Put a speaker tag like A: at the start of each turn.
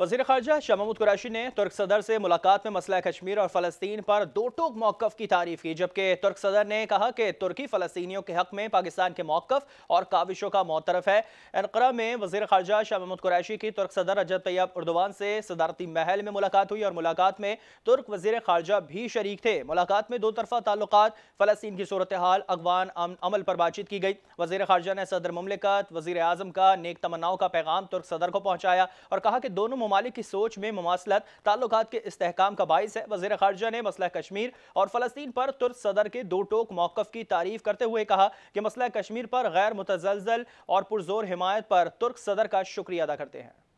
A: वजीर खारजा शाह महमूद कुरैशी ने तुर्क सदर से मुलाकात में मसला कश्मीर और फलस्तीन पर दो टोक मौक़ की तारीफ की जबकि तुर्क सदर ने कहा कि तुर्की फलस्तियों के हक में पाकिस्तान के मौक़ और काविशों का मोतरफ है अनकरा में वजीर खारजा शाह महमूद कुरैशी की तुर्क सदर रजत तैयब उर्दवान से सदारती महल में मुलाकात हुई और मुलाकात में तुर्क वजीर खारजा भी शरीक थे मुलाकात में दो तरफा ताल्लुक फ़लस्तीन की सूरत हाल अगवान अमल पर बातचीत की गई वजीर खारजा ने सदर ममलिकत वजीर अजम का नेक तमन्नाओं का पैगाम तुर्क सदर को पहुँचाया और कहा कि दोनों ममालिक की सोच में ममासलत ताल्लुक के इसकाम का बायस है वजी खारजा ने मसला कश्मीर और फलस्तीन पर तुर्क सदर के दो टोक मौकफ की तारीफ करते हुए कहा कि मसला कश्मीर पर गैर मुतजलजल और पुरजोर हिमायत पर तुर्क सदर का शुक्रिया अदा करते हैं